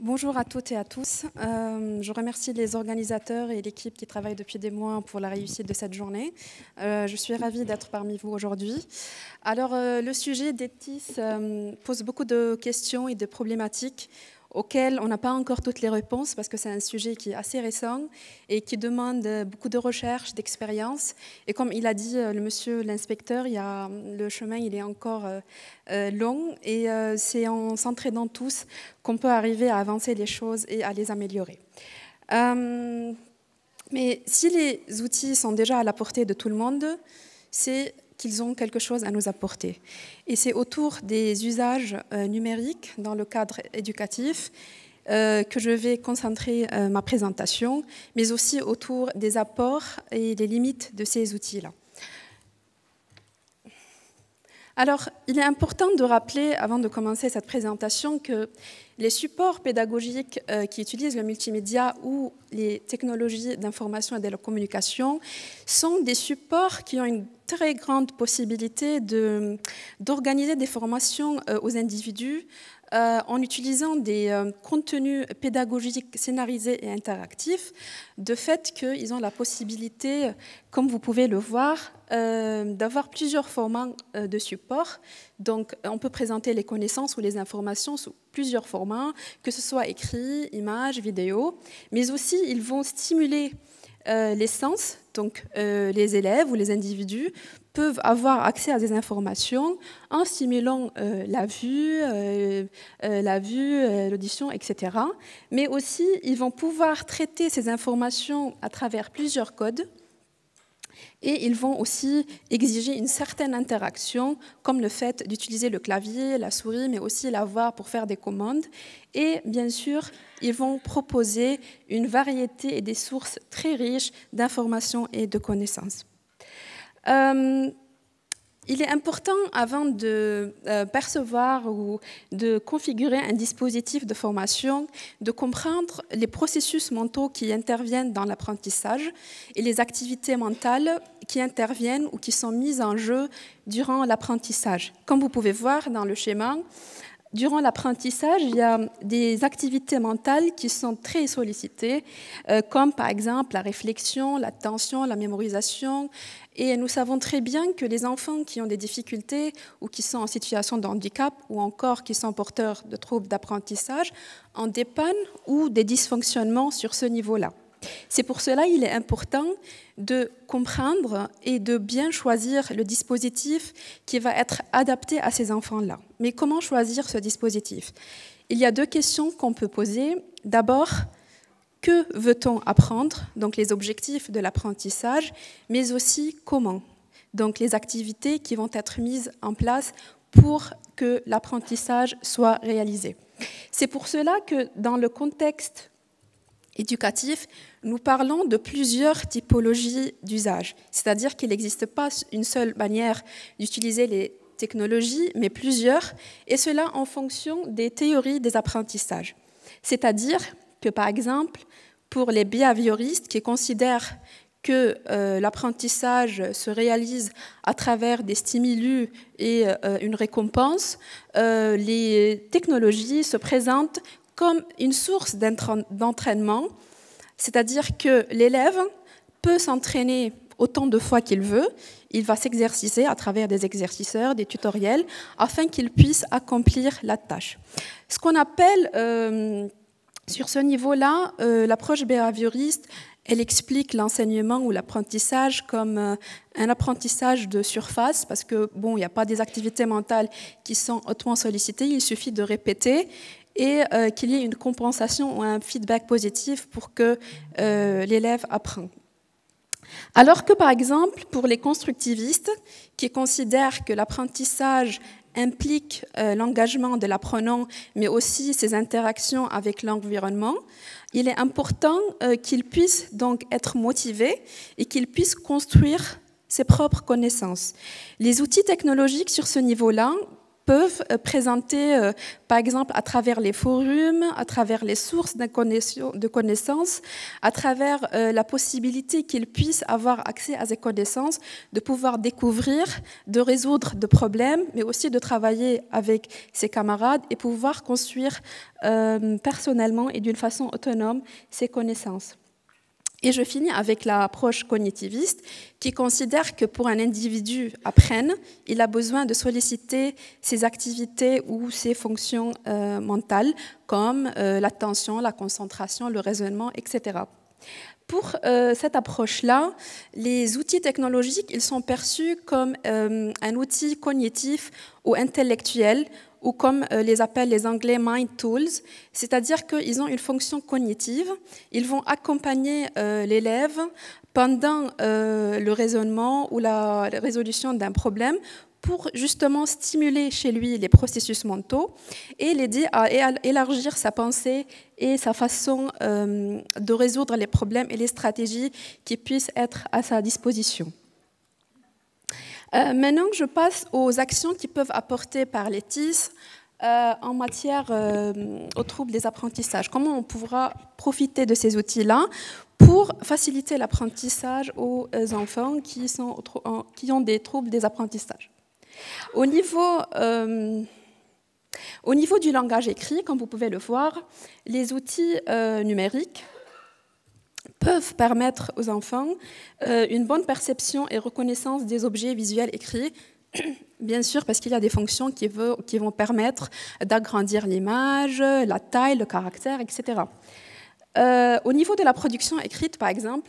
Bonjour à toutes et à tous. Euh, je remercie les organisateurs et l'équipe qui travaille depuis des mois pour la réussite de cette journée. Euh, je suis ravie d'être parmi vous aujourd'hui. Alors, euh, le sujet des pose beaucoup de questions et de problématiques auquel on n'a pas encore toutes les réponses parce que c'est un sujet qui est assez récent et qui demande beaucoup de recherche, d'expérience. Et comme il a dit euh, le monsieur l'inspecteur, il le chemin il est encore euh, euh, long et c'est en s'entraînant tous qu'on peut arriver à avancer les choses et à les améliorer. mais si les outils sont déjà à la portée de tout le monde, c'est qu'ils ont quelque chose à nous apporter. Et c'est autour des usages euh, numériques dans le cadre éducatif euh, que je vais concentrer euh, ma présentation, mais aussi autour des apports et des limites de ces outils-là. Alors, il est important de rappeler, avant de commencer cette présentation, que les supports pédagogiques qui utilisent le multimédia ou les technologies d'information et de communication sont des supports qui ont une très grande possibilité d'organiser des formations euh, aux individus euh, en utilisant des euh, contenus pédagogiques scénarisés et interactifs, de fait qu'ils ont la possibilité, comme vous pouvez le voir, d'avoir plusieurs formats de support. Donc, on peut présenter les connaissances ou les informations sous plusieurs formats, que ce soit écrit, images, vidéo, mais aussi ils vont stimuler les sens donc euh, les élèves ou les individus peuvent avoir accès à des informations en stimulant euh, la vue, euh, la vue, l'audition, etc. Mais aussi, ils vont pouvoir traiter ces informations à travers plusieurs codes et ils vont aussi exiger une certaine interaction, comme le fait d'utiliser le clavier, la souris, mais aussi la voix pour faire des commandes. Et bien sûr, ils vont proposer une variété et des sources très riches d'informations et de connaissances. Euh, il est important, avant de euh, percevoir ou de configurer un dispositif de formation, de comprendre les processus mentaux qui interviennent dans l'apprentissage et les activités mentales qui interviennent ou qui sont mises en jeu durant l'apprentissage. Comme vous pouvez voir dans le schéma, Durant l'apprentissage, il y a des activités mentales qui sont très sollicitées, euh, comme par exemple la réflexion, l'attention, la mémorisation. Et nous savons très bien que les enfants qui ont des difficultés ou qui sont en situation de handicap ou encore qui sont porteurs de troubles d'apprentissage en dépannent ou des dysfonctionnements sur ce niveau-là. C'est pour cela qu'il est important de comprendre et de bien choisir le dispositif qui va être adapté à ces enfants-là. Mais comment choisir ce dispositif Il y a deux questions qu'on peut poser. D'abord, que veut-on apprendre Donc les objectifs de l'apprentissage, mais aussi comment Donc les activités qui vont être mises en place pour que l'apprentissage soit réalisé. C'est pour cela que dans le contexte éducatif, nous parlons de plusieurs typologies d'usage, c'est-à-dire qu'il n'existe pas une seule manière d'utiliser les technologies, mais plusieurs, et cela en fonction des théories des apprentissages. C'est-à-dire que, par exemple, pour les behavioristes qui considèrent que euh, l'apprentissage se réalise à travers des stimulus et euh, une récompense, euh, les technologies se présentent comme une source d'entraînement, c'est-à-dire que l'élève peut s'entraîner autant de fois qu'il veut, il va s'exercer à travers des exerciceurs, des tutoriels, afin qu'il puisse accomplir la tâche. Ce qu'on appelle, euh, sur ce niveau-là, euh, l'approche behavioriste, elle explique l'enseignement ou l'apprentissage comme euh, un apprentissage de surface, parce que, bon, il n'y a pas des activités mentales qui sont hautement sollicitées, il suffit de répéter et euh, qu'il y ait une compensation ou un feedback positif pour que euh, l'élève apprenne. Alors que par exemple pour les constructivistes qui considèrent que l'apprentissage implique euh, l'engagement de l'apprenant, mais aussi ses interactions avec l'environnement, il est important qu'ils puissent puisse donc être motivé et qu'ils puissent construire ses propres connaissances. Les outils technologiques sur ce niveau-là peuvent euh, présenter, euh, par exemple, à travers les forums, à travers les sources de connaissances, à travers euh, la possibilité qu'ils puissent avoir accès à ces connaissances, de pouvoir découvrir, de résoudre des problèmes, mais aussi de travailler avec ses camarades et pouvoir construire personnellement et d'une façon autonome ses connaissances. Et je finis avec l'approche cognitiviste qui considère que pour un individu apprenne, il a besoin de solliciter ses activités ou ses fonctions euh, mentales comme euh, l'attention, la concentration, le raisonnement, etc. Pour euh, cette approche-là, les outils technologiques, ils sont perçus comme un outil cognitif ou intellectuel ou comme euh, les appellent les Anglais Mind Tools, c'est-à-dire qu'ils ont une fonction cognitive, ils vont accompagner euh, l'élève pendant euh, le raisonnement ou la résolution d'un problème pour justement stimuler chez lui les processus mentaux et l'aider à élargir sa pensée et sa façon de résoudre les problèmes et les stratégies qui puissent être à sa disposition. Euh, maintenant, je passe aux actions qui peuvent apporter par les TIS euh, en matière euh, aux troubles des apprentissages. Comment on pourra profiter de ces outils-là pour faciliter l'apprentissage aux enfants qui, ont des troubles des apprentissages au niveau du langage écrit, comme vous pouvez le voir, les outils numériques peuvent permettre aux enfants euh, une bonne perception et reconnaissance des objets visuels écrits Bien sûr, parce qu'il y a des fonctions qui, vont permettre d'agrandir l'image, la taille, le caractère, etc. Euh, au niveau de la production écrite, par exemple,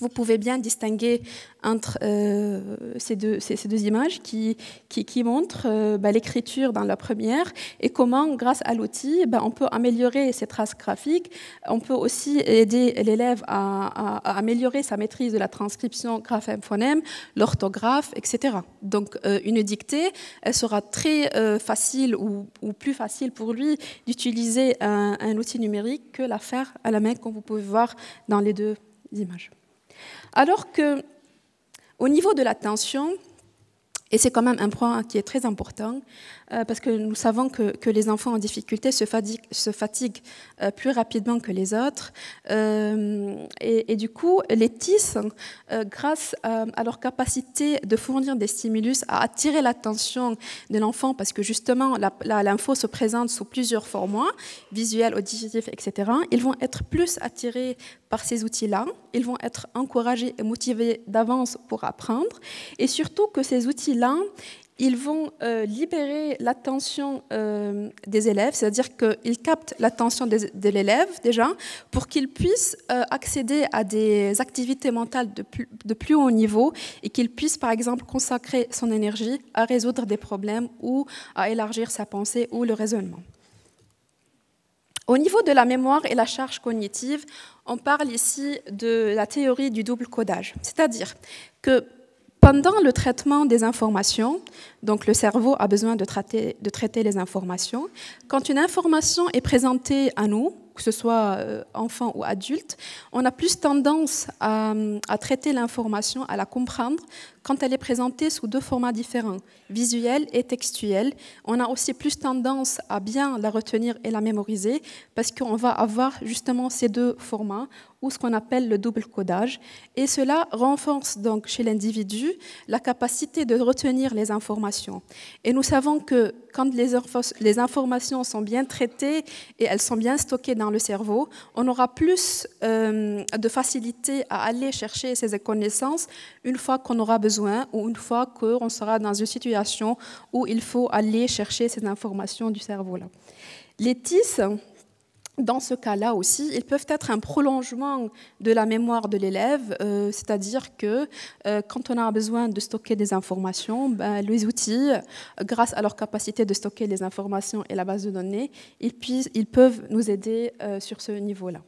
vous pouvez bien distinguer entre euh, ces, deux, ces, deux, images qui, qui, montrent euh, bah, l'écriture dans la première et comment, grâce à l'outil, bah, on peut améliorer ses traces graphiques. On peut aussi aider l'élève à, améliorer sa maîtrise de la transcription graphème-phonème, l'orthographe, etc. Donc, euh, une dictée, elle sera très facile ou, plus facile pour lui d'utiliser un, un outil numérique que la faire à la main, comme vous pouvez voir dans les deux images. Alors que, au niveau de l'attention, et c'est quand même un point qui est très important euh, parce que nous savons que, les enfants en difficulté se fatiguent, euh, plus rapidement que les autres. Euh, et, du coup, les TIS, grâce à, leur capacité de fournir des stimulus, à attirer l'attention de l'enfant parce que justement l'info se présente sous plusieurs formats, visuel, auditif, etc., ils vont être plus attirés par ces outils-là, ils vont être encouragés et motivés d'avance pour apprendre. Et surtout que ces outils là, ils vont euh, libérer l'attention euh, des élèves, c'est-à-dire qu'ils captent l'attention de, l'élève déjà pour qu'il puisse euh, accéder à des activités mentales de plus, de plus haut niveau et qu'il puisse par exemple consacrer son énergie à résoudre des problèmes ou à élargir sa pensée ou le raisonnement. Au niveau de la mémoire et la charge cognitive, on parle ici de la théorie du double codage, c'est-à-dire que pendant le traitement des informations, donc le cerveau a besoin de traiter, les informations, quand une information est présentée à nous, que ce soit euh, enfant ou adulte, on a plus tendance à traiter l'information, à la comprendre, quand elle est présentée sous deux formats différents, visuel et textuel, on a aussi plus tendance à bien la retenir et la mémoriser parce qu'on va avoir justement ces deux formats ou ce qu'on appelle le double codage. Et cela renforce donc chez l'individu la capacité de retenir les informations. Et nous savons que quand les informations sont bien traitées et elles sont bien stockées dans le cerveau, on aura plus euh, de facilité à aller chercher ces connaissances une fois qu'on aura besoin ou une fois qu'on sera dans une situation où il faut aller chercher ces informations du cerveau-là. Les TIS, dans ce cas-là aussi, ils peuvent être un prolongement de la mémoire de l'élève, euh, c'est-à-dire que euh, quand on a besoin de stocker des informations, ben, les outils, grâce à leur capacité de stocker les informations et la base de données, ils, ils peuvent nous aider euh, sur ce niveau-là.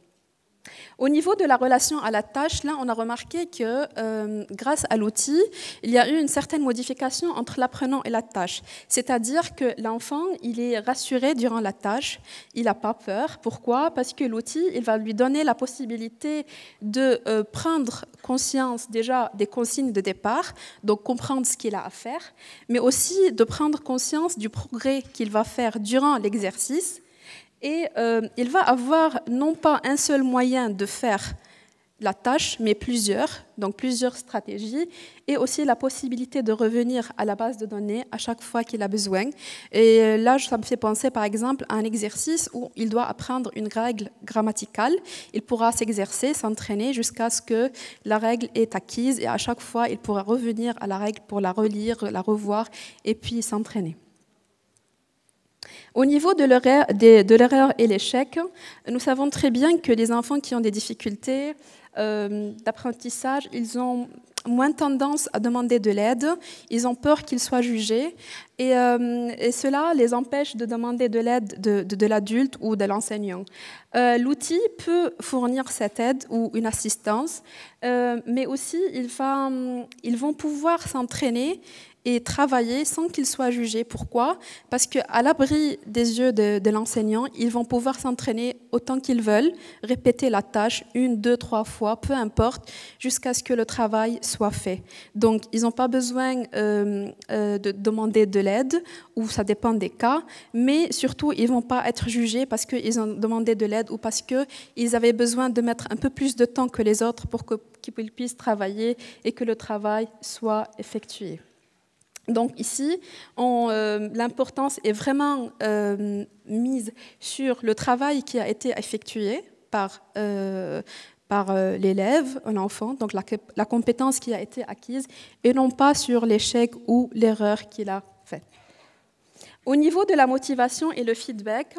Au niveau de la relation à la tâche, là, on a remarqué que euh, grâce à l'outil, il y a eu une certaine modification entre l'apprenant et la tâche. C'est-à-dire que l'enfant, il est rassuré durant la tâche, il n'a pas peur. Pourquoi Parce que l'outil, il va lui donner la possibilité de euh, prendre conscience déjà des consignes de départ, donc comprendre ce qu'il a à faire, mais aussi de prendre conscience du progrès qu'il va faire durant l'exercice et euh, il va avoir non pas un seul moyen de faire la tâche, mais plusieurs, donc plusieurs stratégies, et aussi la possibilité de revenir à la base de données à chaque fois qu'il a besoin. Et euh, là, ça me fait penser par exemple à un exercice où il doit apprendre une règle grammaticale. Il pourra s'exercer, s'entraîner jusqu'à ce que la règle est acquise, et à chaque fois, il pourra revenir à la règle pour la relire, la revoir, et puis s'entraîner. Au niveau de l'erreur et l'échec, nous savons très bien que les enfants qui ont des difficultés euh, d'apprentissage, ils ont moins tendance à demander de l'aide, ils ont peur qu'ils soient jugés, et, euh, cela les empêche de demander de l'aide de, l'adulte ou de l'enseignant. Euh, l'outil peut fournir cette aide ou une assistance, mais aussi hum, ils vont pouvoir s'entraîner et travailler sans qu'ils soient jugés. Pourquoi Parce qu'à l'abri des yeux de, l'enseignant, ils vont pouvoir s'entraîner autant qu'ils veulent, répéter la tâche une, deux, trois fois, peu importe, jusqu'à ce que le travail soit fait. Donc, ils n'ont pas besoin euh, euh, de demander de l'aide, ou ça dépend des cas, mais surtout, ils ne vont pas être jugés parce qu'ils ont demandé de l'aide ou parce qu'ils avaient besoin de mettre un peu plus de temps que les autres pour qu'ils puissent travailler et que le travail soit effectué. Donc ici, euh, l'importance est vraiment euh, mise sur le travail qui a été effectué par, euh, par l'élève, l'enfant, donc la, la, compétence qui a été acquise, et non pas sur l'échec ou l'erreur qu'il a faite. Au niveau de la motivation et le feedback,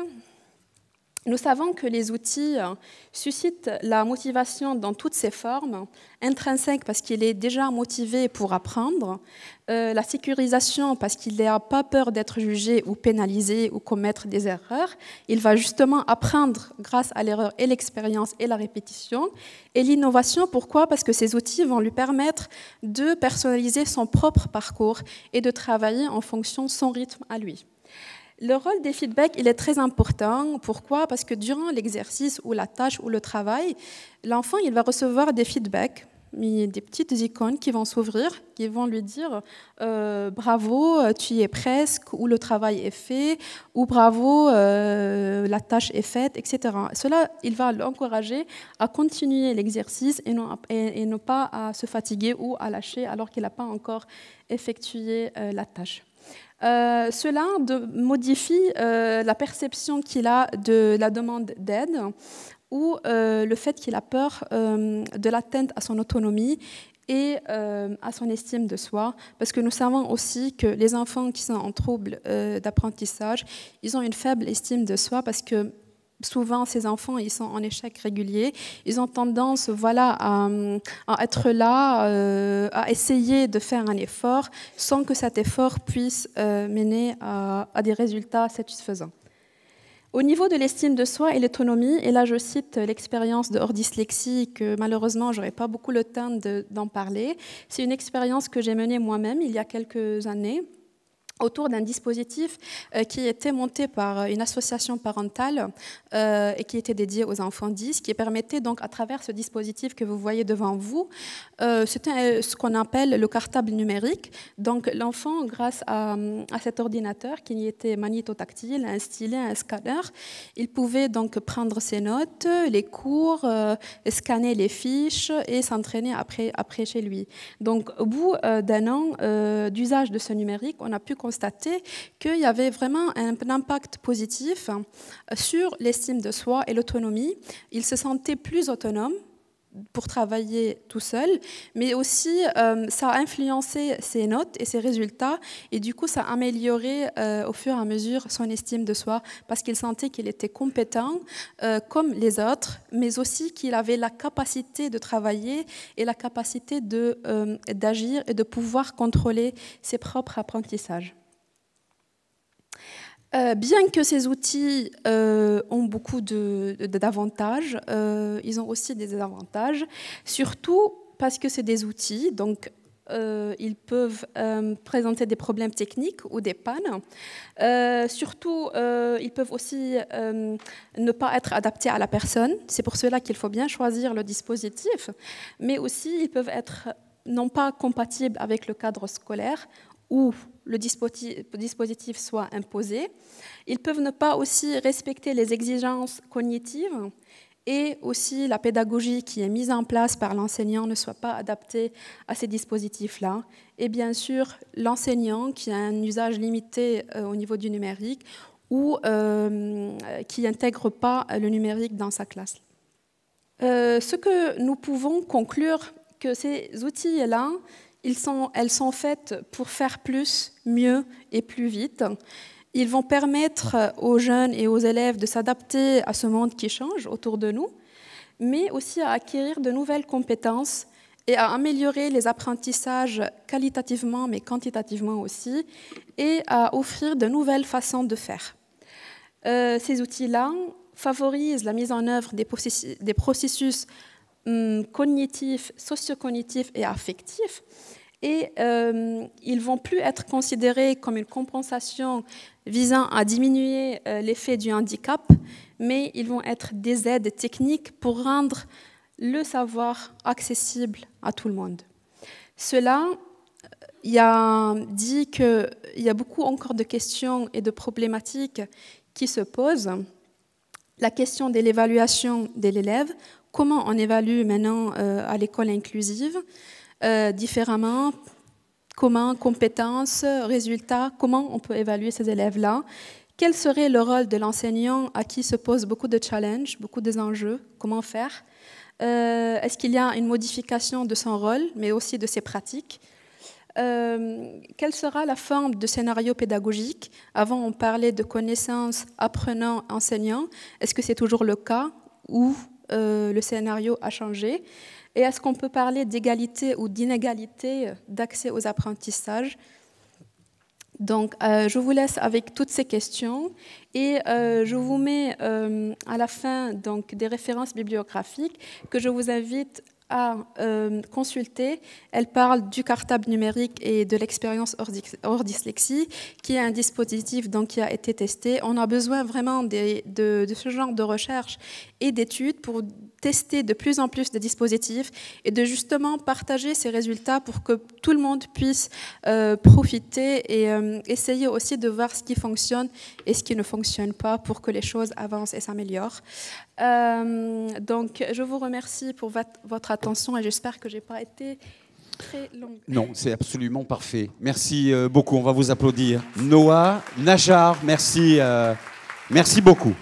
nous savons que les outils euh, suscitent la motivation dans toutes ses formes, intrinsèque parce qu'il est déjà motivé pour apprendre, euh, la sécurisation parce qu'il n'a pas peur d'être jugé ou pénalisé ou commettre des erreurs. Il va justement apprendre grâce à l'erreur et l'expérience et la répétition. Et l'innovation, pourquoi Parce que ces outils vont lui permettre de personnaliser son propre parcours et de travailler en fonction de son rythme à lui. Le rôle des feedbacks, il est très important. Pourquoi Parce que durant l'exercice ou la tâche ou le travail, l'enfant, il va recevoir des feedbacks des petites icônes qui vont s'ouvrir, qui vont lui dire euh, bravo, tu y es presque, ou le travail est fait, ou bravo, euh, la tâche est faite, etc. Cela, il va l'encourager à continuer l'exercice et, ne et, pas à se fatiguer ou à lâcher alors qu'il n'a pas encore effectué euh, la tâche. Euh, cela modifie euh, la perception qu'il a de la demande d'aide ou euh, le fait qu'il a peur de l'atteinte à son autonomie et à son estime de soi, parce que nous savons aussi que les enfants qui sont en trouble d'apprentissage, ils ont une faible estime de soi parce que souvent ces enfants ils sont en échec régulier ils ont tendance voilà à, être là euh, à essayer de faire un effort sans que cet effort puisse euh, mener à, des résultats satisfaisants au niveau de l'estime de soi et l'autonomie, et là je cite l'expérience de hors dyslexie que malheureusement j'aurais pas beaucoup le temps d'en parler. C'est une expérience que j'ai menée moi-même il y a quelques années autour d'un dispositif euh, qui était monté par euh, une association parentale euh, et qui était dédié aux enfants 10, qui permettait donc à travers ce dispositif que vous voyez devant vous, c'était ce qu'on appelle le cartable numérique. Donc l'enfant, grâce à, cet ordinateur qui était magnétotactile, un stylet, un scanner, il pouvait donc prendre ses notes, les cours, scanner les fiches et s'entraîner après, après chez lui. Donc au bout d'un an d'usage de ce numérique, on a pu constaté qu'il y avait vraiment un impact positif sur l'estime de soi et l'autonomie. Ils se sentaient plus autonomes pour travailler tout seul, mais aussi euh, ça a influencé ses notes et ses résultats, et du coup ça a amélioré euh, au fur et à mesure son estime de soi, parce qu'il sentait qu'il était compétent euh, comme les autres, mais aussi qu'il avait la capacité de travailler et la capacité d'agir et de pouvoir contrôler ses propres apprentissages. Euh, bien que ces outils euh, ont beaucoup d'avantages, euh, ils ont aussi des désavantages, surtout parce que c'est des outils, donc ils peuvent présenter des problèmes techniques ou des pannes. surtout, ils peuvent aussi ne pas être adaptés à la personne. C'est pour cela qu'il faut bien choisir le dispositif, mais aussi ils peuvent être non pas compatibles avec le cadre scolaire ou le dispositif soit imposé. Ils peuvent ne pas aussi respecter les exigences cognitives et aussi la pédagogie qui est mise en place par l'enseignant ne soit pas adaptée à ces dispositifs-là. Et bien sûr, l'enseignant qui a un usage limité euh, au niveau du numérique ou euh, qui n'intègre pas le numérique dans sa classe. Euh, ce que nous pouvons conclure, que ces outils-là sont, elles sont faites pour faire plus, mieux et plus vite. Ils vont permettre aux jeunes et aux élèves de s'adapter à ce monde qui change autour de nous, mais aussi à acquérir de nouvelles compétences et à améliorer les apprentissages qualitativement mais quantitativement aussi, et à offrir de nouvelles façons de faire. Euh, ces outils-là favorisent la mise en œuvre des processus Hum, cognitif cognitifs, sociocognitifs et affectifs. Et ils euh, ils vont plus être considérés comme une compensation visant à diminuer euh, l'effet du handicap, mais ils vont être des aides techniques pour rendre le savoir accessible à tout le monde. Cela, a dit qu'il y a beaucoup encore de questions et de problématiques qui se posent la question de l'évaluation de l'élève, comment on évalue maintenant euh, à l'école inclusive, euh, différemment, comment, compétences, résultats, comment on peut évaluer ces élèves-là, quel serait le rôle de l'enseignant à qui se posent beaucoup de challenges, beaucoup d'enjeux, comment faire, euh, est-ce qu'il y a une modification de son rôle, mais aussi de ses pratiques, euh, quelle sera la forme de scénario pédagogique Avant, on parlait de connaissances apprenant-enseignant. Est-ce que c'est toujours le cas ou euh, le scénario a changé Et est-ce qu'on peut parler d'égalité ou d'inégalité euh, d'accès aux apprentissages donc, je vous laisse avec toutes ces questions et je vous mets à la fin donc, des références bibliographiques que je vous invite a consulté. Euh, consulter. Elle parle du cartable numérique et de l'expérience hors, dyslexie, qui est un dispositif donc, qui a été testé. On a besoin vraiment de, ce genre de recherche et d'études pour tester de plus en plus de dispositifs et de justement partager ces résultats pour que tout le monde puisse euh, profiter et euh, essayer aussi de voir ce qui fonctionne et ce qui ne fonctionne pas pour que les choses avancent et s'améliorent. Euh, donc, je vous remercie pour votre attention et j'espère que j'ai pas été très longue. Non, c'est absolument parfait. Merci beaucoup, on va vous applaudir. Noah, Najar, merci, merci beaucoup.